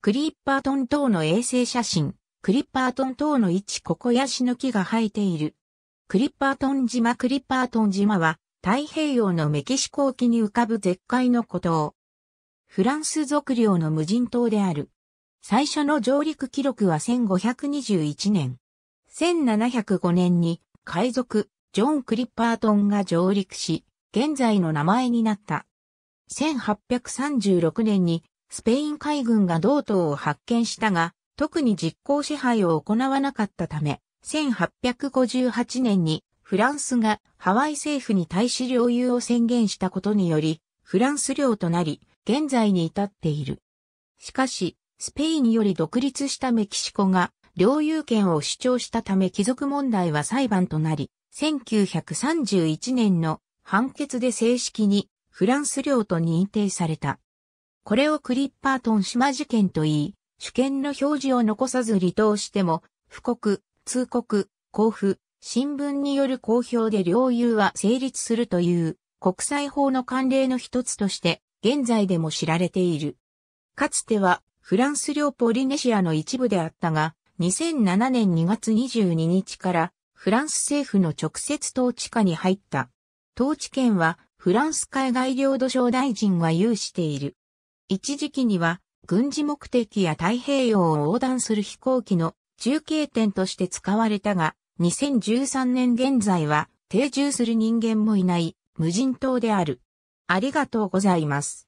クリッパートン島の衛星写真、クリッパートン島の位置ここヤシの木が生えている。クリッパートン島クリッパートン島は太平洋のメキシコ沖に浮かぶ絶海の孤島。フランス属領の無人島である。最初の上陸記録は1521年。1705年に海賊ジョン・クリッパートンが上陸し、現在の名前になった。1836年にスペイン海軍が同島を発見したが、特に実効支配を行わなかったため、1858年にフランスがハワイ政府に対し領有を宣言したことにより、フランス領となり、現在に至っている。しかし、スペインより独立したメキシコが領有権を主張したため貴族問題は裁判となり、1931年の判決で正式にフランス領と認定された。これをクリッパートン島事件と言い、主権の表示を残さず離党しても、布告、通告、交付、新聞による公表で領有は成立するという国際法の慣例の一つとして現在でも知られている。かつてはフランス領ポリネシアの一部であったが2007年2月22日からフランス政府の直接統治下に入った。統治権はフランス海外領土省大臣が有している。一時期には軍事目的や太平洋を横断する飛行機の中継点として使われたが、2013年現在は定住する人間もいない無人島である。ありがとうございます。